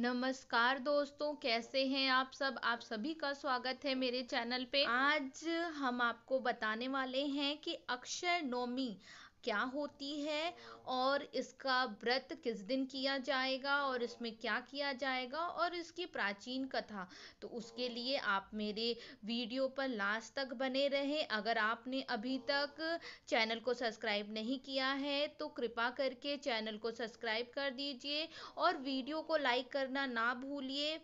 नमस्कार दोस्तों कैसे हैं आप सब आप सभी का स्वागत है मेरे चैनल पे आज हम आपको बताने वाले हैं कि अक्षय नवमी क्या होती है और इसका व्रत किस दिन किया जाएगा और इसमें क्या किया जाएगा और इसकी प्राचीन कथा तो उसके लिए आप मेरे वीडियो पर लास्ट तक बने रहें अगर आपने अभी तक चैनल को सब्सक्राइब नहीं किया है तो कृपा करके चैनल को सब्सक्राइब कर दीजिए और वीडियो को लाइक करना ना भूलिए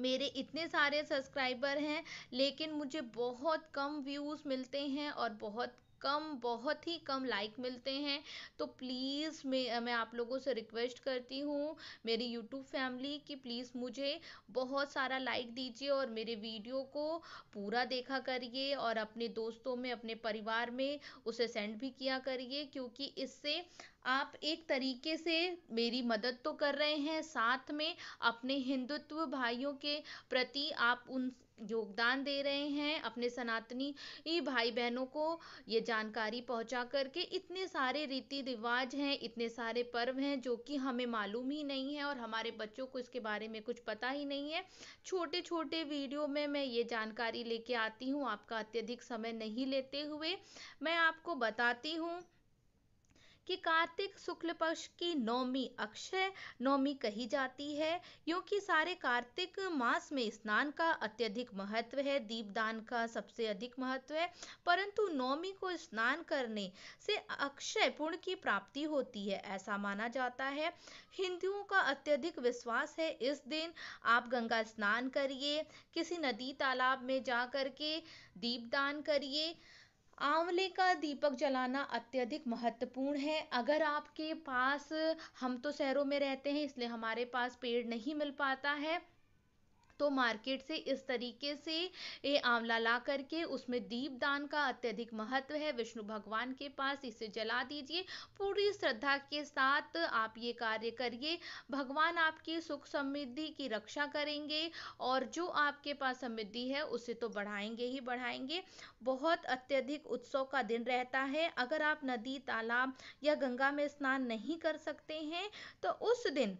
मेरे इतने सारे सब्सक्राइबर हैं लेकिन मुझे बहुत कम व्यूज़ मिलते हैं और बहुत कम बहुत ही कम लाइक मिलते हैं तो प्लीज़ मैं मैं आप लोगों से रिक्वेस्ट करती हूँ मेरी यूट्यूब फैमिली कि प्लीज़ मुझे बहुत सारा लाइक दीजिए और मेरे वीडियो को पूरा देखा करिए और अपने दोस्तों में अपने परिवार में उसे सेंड भी किया करिए क्योंकि इससे आप एक तरीके से मेरी मदद तो कर रहे हैं साथ में अपने हिंदुत्व भाइयों के प्रति आप उन योगदान दे रहे हैं अपने सनातनी भाई बहनों को ये जानकारी पहुंचा करके इतने सारे रीति रिवाज हैं इतने सारे पर्व हैं जो कि हमें मालूम ही नहीं है और हमारे बच्चों को इसके बारे में कुछ पता ही नहीं है छोटे छोटे वीडियो में मैं ये जानकारी लेके आती हूँ आपका अत्यधिक समय नहीं लेते हुए मैं आपको बताती हूँ कि कार्तिक शुक्ल पक्ष की नौमी अक्षय नौमी कही जाती है क्योंकि सारे कार्तिक मास में स्नान का अत्यधिक महत्व है दीपदान का सबसे अधिक महत्व है परंतु नौमी को स्नान करने से अक्षय पुण्य की प्राप्ति होती है ऐसा माना जाता है हिंदुओं का अत्यधिक विश्वास है इस दिन आप गंगा स्नान करिए किसी नदी तालाब में जा करके दीपदान करिए आंवले का दीपक जलाना अत्यधिक महत्वपूर्ण है अगर आपके पास हम तो शहरों में रहते हैं इसलिए हमारे पास पेड़ नहीं मिल पाता है तो मार्केट से इस तरीके से ये आंवला ला करके उसमें दीप दान का अत्यधिक महत्व है विष्णु भगवान के पास इसे जला दीजिए पूरी श्रद्धा के साथ आप ये कार्य करिए भगवान आपकी सुख समृद्धि की रक्षा करेंगे और जो आपके पास समृद्धि है उसे तो बढ़ाएंगे ही बढ़ाएंगे बहुत अत्यधिक उत्सव का दिन रहता है अगर आप नदी तालाब या गंगा में स्नान नहीं कर सकते हैं तो उस दिन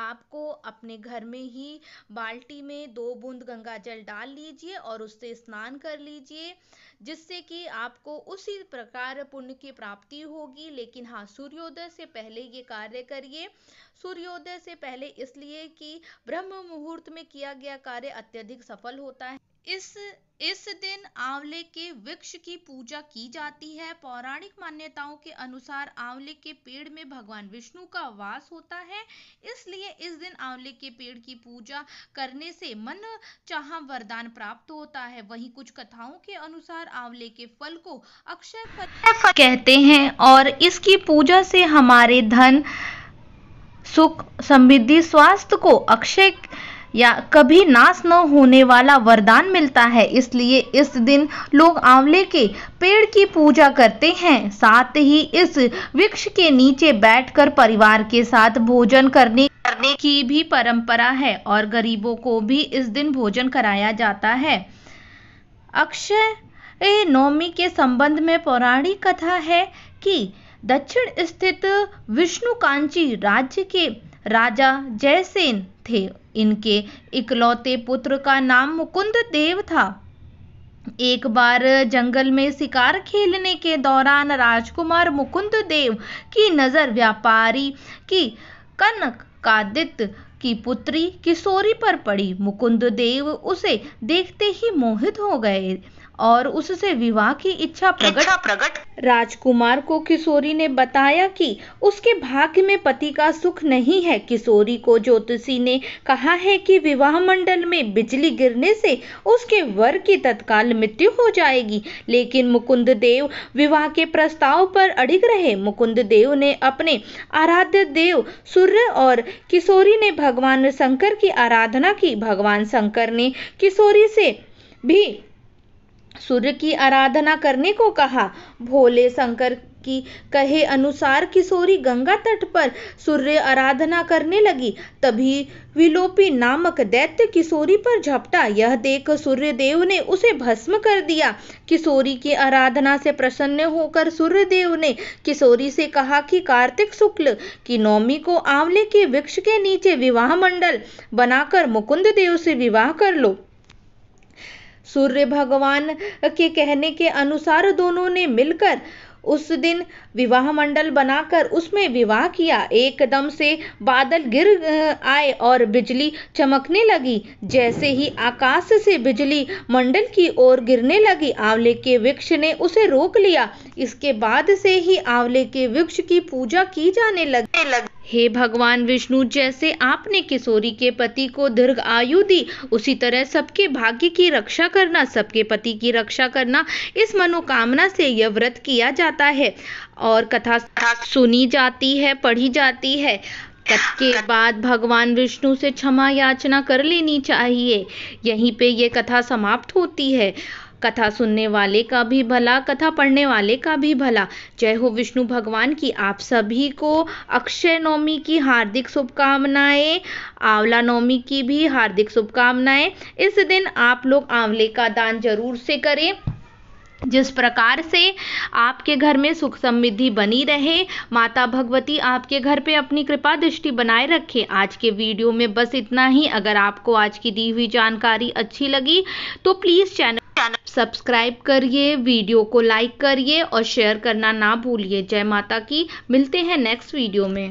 आपको अपने घर में ही बाल्टी में दो बूंद गंगा जल डाल लीजिए और उससे स्नान कर लीजिए जिससे कि आपको उसी प्रकार पुण्य की प्राप्ति होगी लेकिन हाँ सूर्योदय से पहले ये कार्य करिए सूर्योदय से पहले इसलिए कि ब्रह्म मुहूर्त में किया गया कार्य अत्यधिक सफल होता है इस इस दिन आंवले के वृक्ष की पूजा की जाती है पौराणिक मान्यताओं के अनुसार आंवले के पेड़ में भगवान विष्णु का वास होता है इसलिए इस दिन आंवले के पेड़ की पूजा करने से मन चाह वरदान प्राप्त होता है वहीं कुछ कथाओं के अनुसार आंवले के फल को अक्षय फल कहते हैं और इसकी पूजा से हमारे धन सुख समृद्धि स्वास्थ्य को अक्षय या कभी नाश न होने वाला वरदान मिलता है इसलिए इस दिन लोग आंवले के पेड़ की पूजा करते हैं साथ ही इस वृक्ष के नीचे बैठकर परिवार के साथ भोजन करने करने की भी परंपरा है और गरीबों को भी इस दिन भोजन कराया जाता है अक्षय नवमी के संबंध में पौराणिक कथा है कि दक्षिण स्थित विष्णु कांची राज्य के राजा जयसेन थे इनके इकलौते पुत्र का नाम मुकुंद देव था एक बार जंगल में शिकार खेलने के दौरान राजकुमार मुकुंद देव की नज़र व्यापारी की कनक कादित्य की पुत्री किशोरी पर पड़ी मुकुंद देव उसे देखते ही मोहित हो गए और उससे विवाह की इच्छा प्रकट प्रकट राजकुमार को किशोरी ने बताया कि उसके भाग्य में पति का सुख नहीं है किशोरी को ज्योतिषी ने कहा है कि विवाह मंडल में बिजली गिरने से उसके वर की तत्काल मृत्यु हो जाएगी लेकिन मुकुंद देव विवाह के प्रस्ताव पर अड़िग रहे मुकुंद देव ने अपने आराध्य देव सूर्य और किशोरी ने भगवान शंकर की आराधना की भगवान शंकर ने किशोरी से भी सूर्य की आराधना करने को कहा भोले शंकर की कहे अनुसार किशोरी गंगा तट पर सूर्य आराधना करने लगी तभी विलोपी नामक दैत्य किशोरी पर झपटा यह देख सूर्यदेव ने उसे भस्म कर दिया किशोरी की आराधना से प्रसन्न होकर सूर्यदेव ने किशोरी से कहा कि कार्तिक शुक्ल की नौमी को आंवले के वृक्ष के नीचे विवाह मंडल बनाकर मुकुंद देव से विवाह कर लो सूर्य भगवान के कहने के अनुसार दोनों ने मिलकर उस दिन विवाह मंडल बनाकर उसमें विवाह किया एकदम से बादल गिर आए और बिजली चमकने लगी जैसे ही आकाश से बिजली मंडल की ओर गिरने लगी आंवले के वृक्ष ने उसे रोक लिया इसके बाद से ही आंवले के वृक्ष की पूजा की जाने लगी हे भगवान विष्णु जैसे आपने किशोरी के पति को दीर्घ आयु दी उसी तरह सबके भाग्य की रक्षा करना सबके पति की रक्षा करना इस मनोकामना से यह व्रत किया जाता है और कथा सुनी जाती है पढ़ी जाती है कथ के हाँ, बाद भगवान विष्णु से क्षमा याचना कर लेनी चाहिए यहीं पे ये कथा समाप्त होती है कथा सुनने वाले का भी भला कथा पढ़ने वाले का भी भला जय हो विष्णु भगवान की आप सभी को अक्षय नवमी की हार्दिक शुभकामनाएं आंवला नवमी की भी हार्दिक शुभकामनाएं इस दिन आप लोग आंवले का दान जरूर से करें जिस प्रकार से आपके घर में सुख समृद्धि बनी रहे माता भगवती आपके घर पे अपनी कृपा दृष्टि बनाए रखे आज के वीडियो में बस इतना ही अगर आपको आज की दी हुई जानकारी अच्छी लगी तो प्लीज़ चैनल चैनल सब्सक्राइब करिए वीडियो को लाइक करिए और शेयर करना ना भूलिए जय माता की मिलते हैं नेक्स्ट वीडियो में